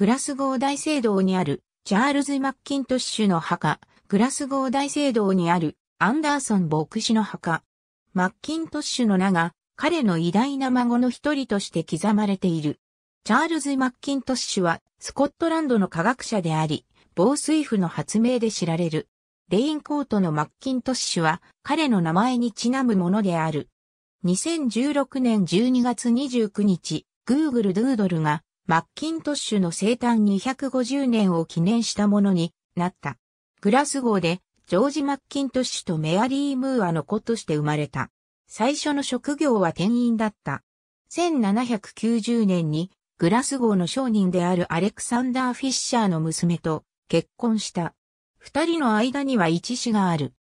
グラスゴー大聖堂にあるチャールズ・マッキントッシュの墓、グラスゴー大聖堂にあるアンダーソン牧師の墓。マッキントッシュの名が彼の偉大な孫の一人として刻まれている。チャールズ・マッキントッシュはスコットランドの科学者であり、防水布の発明で知られる。レインコートのマッキントッシュは彼の名前にちなむものである。2016年12月29日、Google Doodle がマッキントッシュの生誕250年を記念したものになった。グラス号でジョージ・マッキントッシュとメアリー・ムーアの子として生まれた。最初の職業は店員だった。1790年にグラス号の商人であるアレクサンダー・フィッシャーの娘と結婚した。二人の間には一子がある。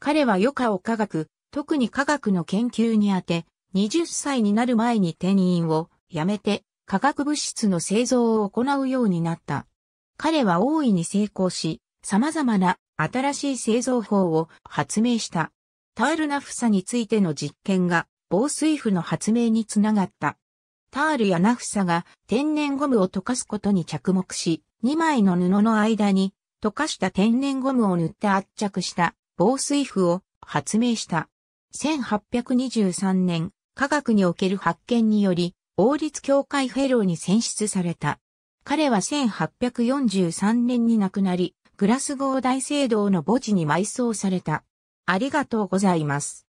彼は余暇を科学、特に科学の研究にあて、20歳になる前に店員を辞めて化学物質の製造を行うようになった。彼は大いに成功し、様々な新しい製造法を発明した。タールナフサについての実験が防水布の発明につながった。タールやナフサが天然ゴムを溶かすことに着目し、2枚の布の間に溶かした天然ゴムを塗って圧着した防水布を発明した。1823年、科学における発見により、王立協会フェローに選出された。彼は1843年に亡くなり、グラスゴー大聖堂の墓地に埋葬された。ありがとうございます。